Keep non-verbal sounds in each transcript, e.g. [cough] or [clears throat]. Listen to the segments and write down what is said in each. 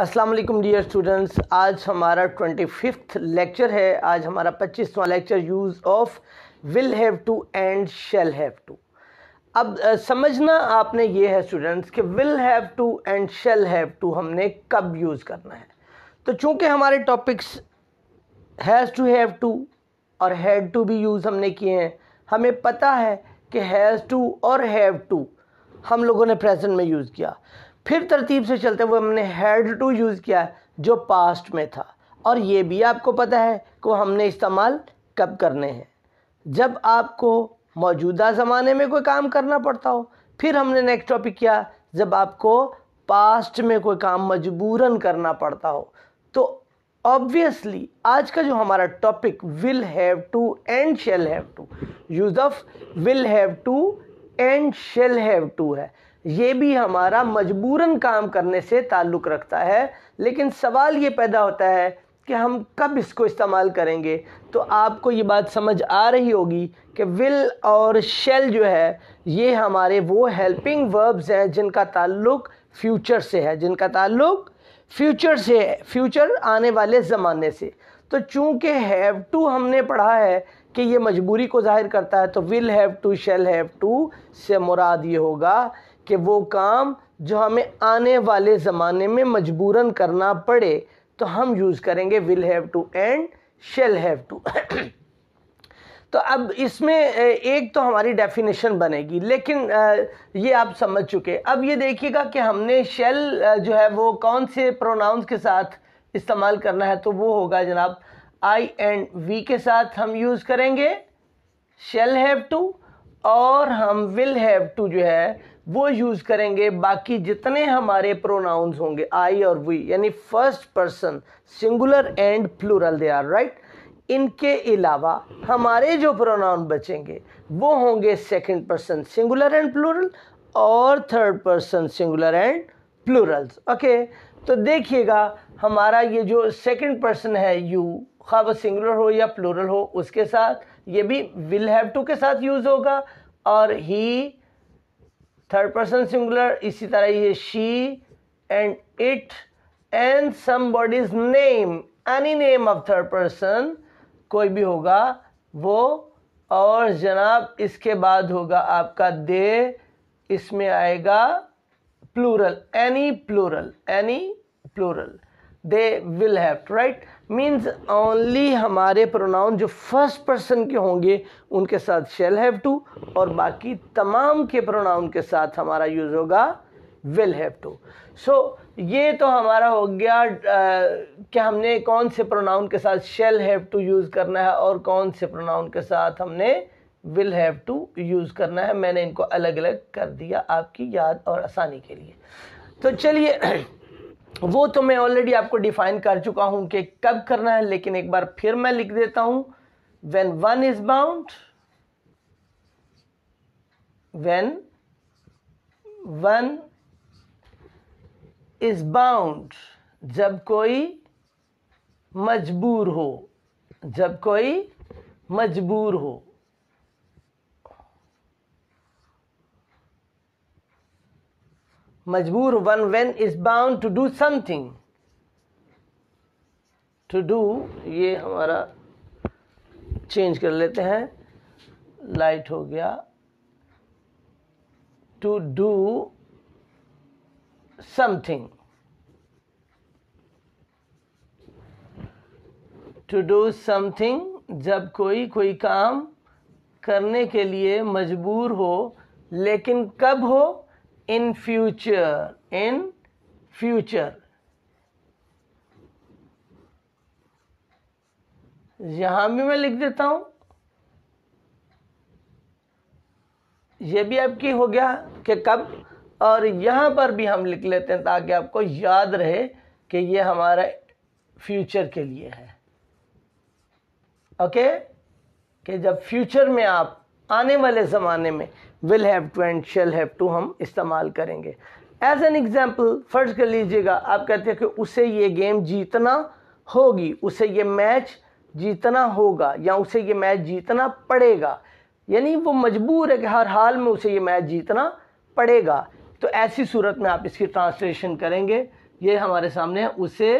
अस्सलाम वालेकुम dear students आज हमारा ट्वेंटी फिफ्थ लेक्चर है आज हमारा पच्चीसवां lecture use of will have to and shall have to अब आ, समझना आपने ये है स्टूडेंट्स कि will have to and shall have to हमने कब यूज़ करना है तो चूंकि हमारे topics has to have to और हैड टू भी यूज़ हमने किए हैं हमें पता है कि हैज़ टू और हैव टू हम लोगों ने प्रेजेंट में यूज़ किया फिर तरतीब से चलते हुए हमने हैड टू यूज़ किया जो पास्ट में था और ये भी आपको पता है कि हमने इस्तेमाल कब करने हैं जब आपको मौजूदा ज़माने में कोई काम करना पड़ता हो फिर हमने नेक्स्ट टॉपिक किया जब आपको पास्ट में कोई काम मजबूरन करना पड़ता हो तो ऑब्वियसली आज का जो हमारा topic will have to and shall have to use of will have to and shall have to है ये भी हमारा मजबूरन काम करने से ताल्लुक़ रखता है लेकिन सवाल ये पैदा होता है कि हम कब इसको इस्तेमाल करेंगे तो आपको ये बात समझ आ रही होगी कि विल और शेल जो है ये हमारे वो हेल्पिंग वर्ब्स हैं जिनका ताल्लुक़ फ्यूचर से है जिनका ताल्लुक़ फ्यूचर से है फ्यूचर आने वाले ज़माने से तो चूँकि हैव टू हमने पढ़ा है कि ये मजबूरी को जाहिर करता है तो will have to shall have to से मुराद ये होगा कि वो काम जो हमें आने वाले ज़माने में मजबूरन करना पड़े तो हम यूज़ करेंगे will have to and shall have to तो अब इसमें एक तो हमारी डेफिनेशन बनेगी लेकिन ये आप समझ चुके अब ये देखिएगा कि हमने शेल जो है वो कौन से प्रोनाउंस के साथ इस्तेमाल करना है तो वो होगा जनाब आई एंड वी के साथ हम यूज़ करेंगे शेल हैव टू और हम विल हैव टू जो है वो यूज़ करेंगे बाकी जितने हमारे प्रोनाउंस होंगे आई और वी यानी first person singular and plural they are right इनके अलावा हमारे जो प्रोनाउन बचेंगे वो होंगे second person singular and plural और third person singular and plurals okay तो देखिएगा हमारा ये जो सेकंड पर्सन है यू खा वो सिंगुलर हो या प्लूरल हो उसके साथ ये भी विल हैव टू के साथ यूज़ होगा और ही थर्ड पर्सन सिंगुलर इसी तरह ये she and it and somebody's name any name of third person कोई भी होगा वो और जनाब इसके बाद होगा आपका दे इसमें आएगा plural any plural any plural they will have right means only हमारे प्रोनाउन जो फर्स्ट पर्सन के होंगे उनके साथ शेल हैव टू और बाकी तमाम के प्रोनाउन के साथ हमारा यूज़ होगा विल हैव टू सो ये तो हमारा हो गया कि हमने कौन से प्रोनाउन के साथ शेल हैव टू यूज़ करना है और कौन से प्रोनाउन के साथ हमने विल हैव टू यूज़ करना है मैंने इनको अलग अलग कर दिया आपकी याद और आसानी के लिए तो चलिए वो तो मैं ऑलरेडी आपको डिफाइन कर चुका हूं कि कब करना है लेकिन एक बार फिर मैं लिख देता हूं when one is bound when one is bound जब कोई मजबूर हो जब कोई मजबूर हो मजबूर one when is bound to do something to do ये हमारा चेंज कर लेते हैं लाइट हो गया to do something to do something जब कोई कोई काम करने के लिए मजबूर हो लेकिन कब हो इन फ्यूचर इन फ्यूचर यहां भी मैं लिख देता हूं यह भी आपकी हो गया कि कब और यहां पर भी हम लिख लेते हैं ताकि आपको याद रहे कि यह हमारा फ्यूचर के लिए है ओके कि जब फ्यूचर में आप आने वाले ज़माने में will have to and shall have to हम इस्तेमाल करेंगे एज एन एग्ज़ाम्पल फ़र्ज कर लीजिएगा आप कहते हैं कि उसे ये गेम जीतना होगी उसे ये मैच जीतना होगा या उसे ये मैच जीतना पड़ेगा यानी वो मजबूर है कि हर हाल में उसे ये मैच जीतना पड़ेगा तो ऐसी सूरत में आप इसकी ट्रांसलेशन करेंगे ये हमारे सामने है उसे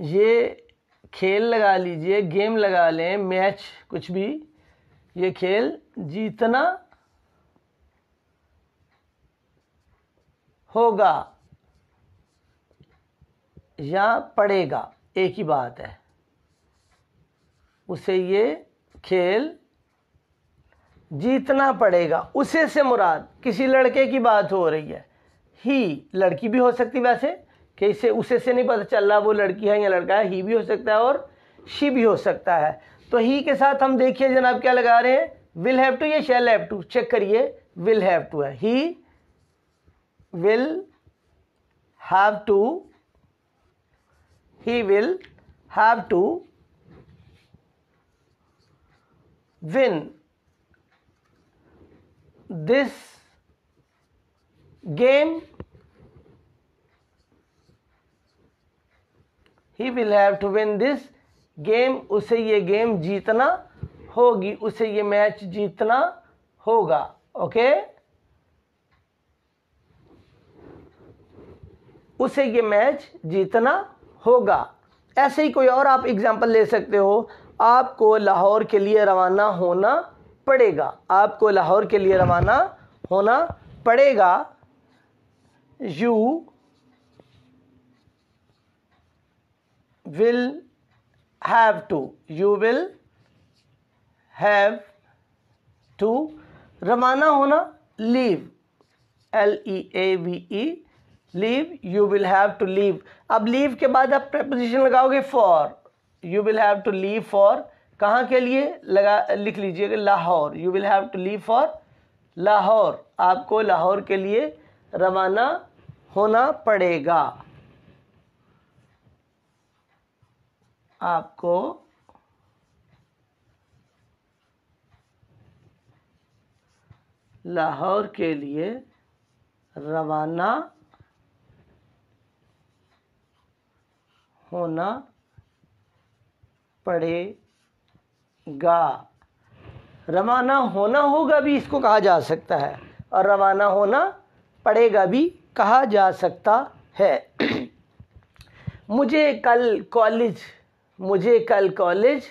ये खेल लगा लीजिए गेम लगा लें मैच कुछ भी ये खेल जीतना होगा या पड़ेगा एक ही बात है उसे ये खेल जीतना पड़ेगा उसे से मुराद किसी लड़के की बात हो रही है ही लड़की भी हो सकती वैसे कि इसे उसे से नहीं पता चल रहा वो लड़की है या लड़का है ही भी हो सकता है और शी भी हो सकता है तो ही के साथ हम देखिए जनाब क्या लगा रहे हैं विल हैव टू या शेल हैव टू चेक करिए विल हैव टू है he will have to he will have to win this game he will have to win this game उसे ये गेम जीतना होगी उसे ये मैच जीतना होगा ओके उसे ये मैच जीतना होगा ऐसे ही कोई और आप एग्जांपल ले सकते हो आपको लाहौर के लिए रवाना होना पड़ेगा आपको लाहौर के लिए रवाना होना पड़ेगा you will have to you will have to रवाना होना leave L E A V E leave you will have to leave अब लीव के बाद आप प्रपोजिशन लगाओगे for you will have to leave for कहाँ के लिए लगा लिख लीजिएगा Lahore you will have to leave for Lahore आपको लाहौर के लिए रवाना होना पड़ेगा आपको लाहौर के लिए रवाना होना पड़ेगा रवाना होना होगा भी इसको कहा जा सकता है और रवाना होना पड़ेगा भी कहा जा सकता है [clears throat] मुझे कल कॉलेज मुझे कल कॉलेज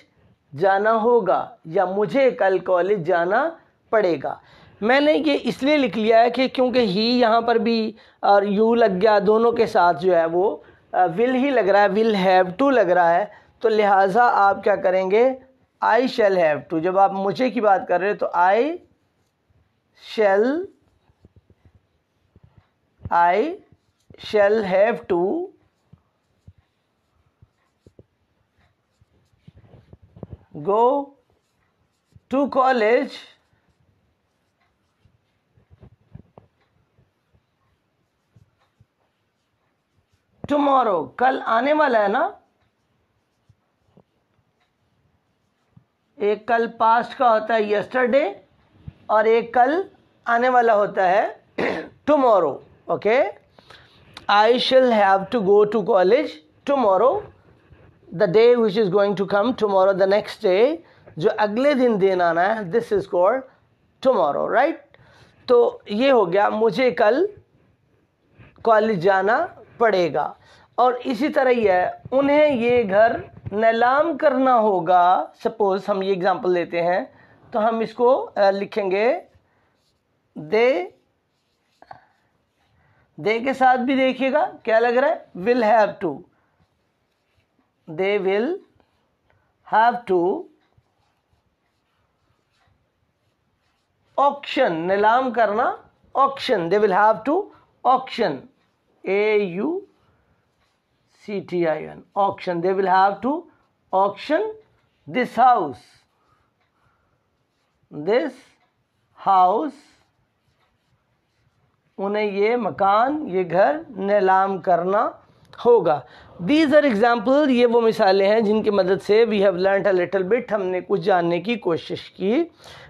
जाना होगा या मुझे कल कॉलेज जाना पड़ेगा मैंने ये इसलिए लिख लिया है कि क्योंकि ही यहाँ पर भी और यू लग गया दोनों के साथ जो है वो विल ही लग रहा है विल हैव टू लग रहा है तो लिहाजा आप क्या करेंगे आई शेल हैव टू जब आप मुझे की बात कर रहे हो तो I shall I shall have to go to college tomorrow कल आने वाला है ना एक कल पास्ट का होता है यस्टरडे और एक कल आने वाला होता है tomorrow okay I shall have to go to college tomorrow the day which is going to come tomorrow the next day जो अगले दिन दिन आना है this is called tomorrow right तो ये हो गया मुझे कल कॉलेज जाना पड़ेगा और इसी तरह ही है उन्हें ये घर नलाम करना होगा सपोज़ हम ये एग्ज़ाम्पल लेते हैं तो हम इसको लिखेंगे दे दे के साथ भी देखिएगा क्या लग रहा है will have to they will have to auction nilam karna auction they will have to auction a u c t i n auction they will have to auction this house this house उन्हें ये मकान ये घर नीलाम करना होगा these are example ये वो मिसालें हैं जिनकी मदद से we have learn a little bit हमने कुछ जानने की कोशिश की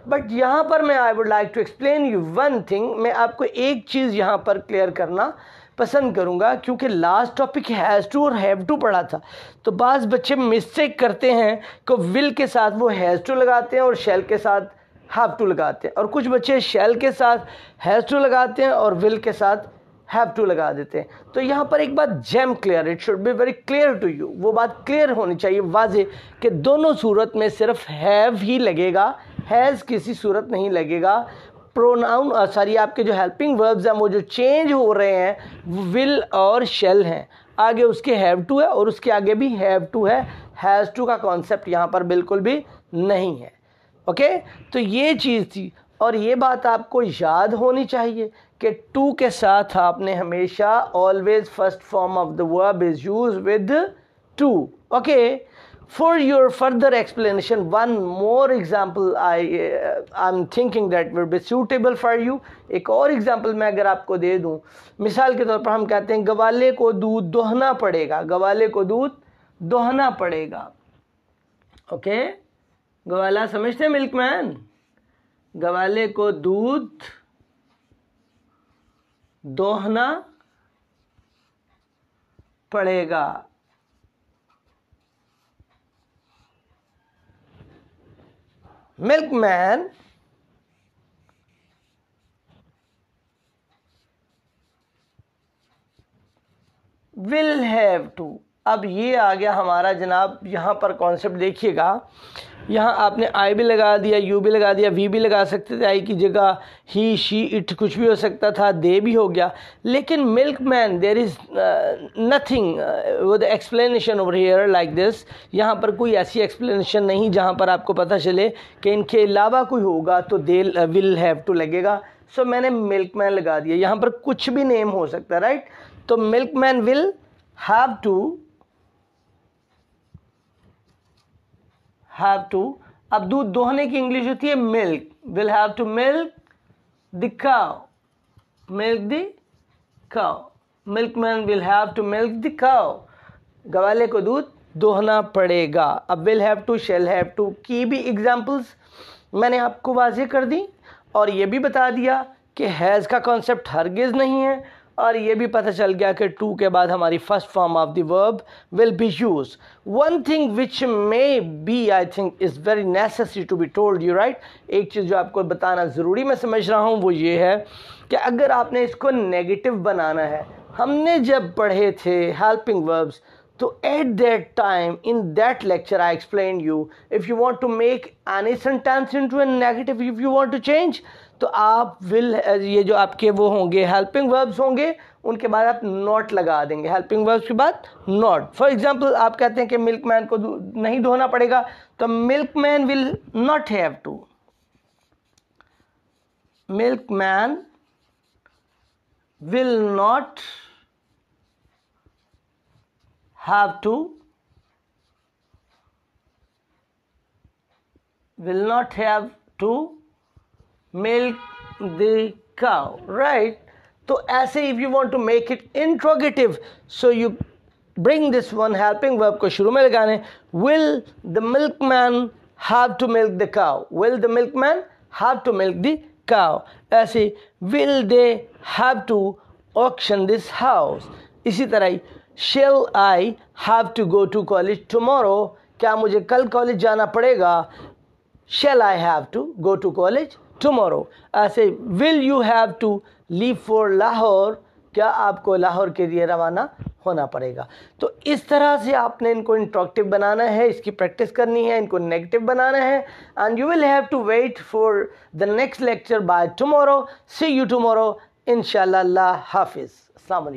बट यहाँ पर मैं I would like to explain you one thing मैं आपको एक चीज़ यहाँ पर क्लियर करना पसंद करूँगा क्योंकि लास्ट टॉपिक हैज़ टू और हैव टू पढ़ा था तो बाद बच्चे मिस्टेक करते हैं कि विल के साथ वो हैज़ टू लगाते हैं और शेल के साथ हैव टू लगाते हैं और कुछ बच्चे शेल के साथ हैज़ टू लगाते हैं और विल के साथ हैव टू लगा देते हैं तो यहाँ पर एक बात जैम clear it should be very clear to you वो बात क्लियर होनी चाहिए वाजे कि दोनों सूरत में सिर्फ हैव ही लगेगा हैज़ किसी सूरत नहीं लगेगा प्रोनाउन सॉरी uh, आपके जो हेल्पिंग वर्ब्स हैं वो जो चेंज हो रहे हैं विल और शेल हैं आगे उसके हैव टू है और उसके आगे भी हैव टू है हैज़ टू का कॉन्सेप्ट यहाँ पर बिल्कुल भी नहीं है ओके तो ये चीज़ थी और ये बात आपको याद होनी चाहिए कि टू के साथ आपने हमेशा always first form of the verb is use with to okay for your further explanation one more example I I am thinking that will be suitable for you एक और एग्जाम्पल मैं अगर आपको दे दूं मिसाल के तौर पर हम कहते हैं गवाले को दूध दोहना पड़ेगा गवाले को दूध दोहना पड़ेगा ओके okay? गवाला समझते हैं मिल्कमैन गवाले को दूध दोहना पड़ेगा मिल्कमैन विल हैव टू अब ये आ गया हमारा जनाब यहां पर कॉन्सेप्ट देखिएगा यहाँ आपने आई भी लगा दिया यू भी लगा दिया वी भी लगा सकते थे आई की जगह ही शी इट कुछ भी हो सकता था दे भी हो गया लेकिन milkman there is nothing with explanation over here like this यहाँ पर कोई ऐसी एक्सप्लेनेशन नहीं जहाँ पर आपको पता चले कि इनके अलावा कोई होगा तो दे विल हैव टू लगेगा सो so, मैंने मिल्क मैन लगा दिया यहाँ पर कुछ भी नेम हो सकता है राइट तो milk man will have to have to अब दूध दोहने की इंग्लिश होती है milk will have to milk the cow milk the cow milk man will have to milk the cow गवाले को दूध दोहना पड़ेगा अब will have to shall have to की भी एग्जाम्पल्स मैंने आपको वाजे कर दी और ये भी बता दिया कि हैज़ का कॉन्सेप्ट हरगिज़ नहीं है और ये भी पता चल गया कि टू के बाद हमारी first form of the verb will be use one thing which may be I think is very necessary to be told you right एक चीज़ जो आपको बताना ज़रूरी मैं समझ रहा हूँ वो ये है कि अगर आपने इसको नेगेटिव बनाना है हमने जब पढ़े थे हेल्पिंग वर्ब्स तो at that time in that lecture I explain you if you want to make any sentence into a negative if you want to change तो आप विल ये जो आपके वो होंगे हेल्पिंग वर्ब्स होंगे उनके बाद आप नॉट लगा देंगे हेल्पिंग वर्ब्स के बाद नॉट फॉर एग्जांपल आप कहते हैं कि मिल्क मैन को नहीं धोना पड़ेगा तो milk man will not have to milk man will not have to will not have to milk the cow right तो ऐसे if you want to make it interrogative so you bring this one helping verb को शुरू में लगाने will the milk man have to milk the cow will the milk man have to milk the cow ऐसे will they have to auction this house इसी तरह ही shall I have to go to college tomorrow क्या मुझे कल college जाना पड़ेगा shall I have to go to college tomorrow ऐसे will you have to leave for Lahore क्या आपको लाहौर के लिए रवाना होना पड़ेगा तो इस तरह से आपने इनको इंट्रोक्टिव बनाना है इसकी प्रैक्टिस करनी है इनको नेगेटिव बनाना है and you will have to wait for the next lecture bye tomorrow see you tomorrow इन हाफिज़ अल्लाम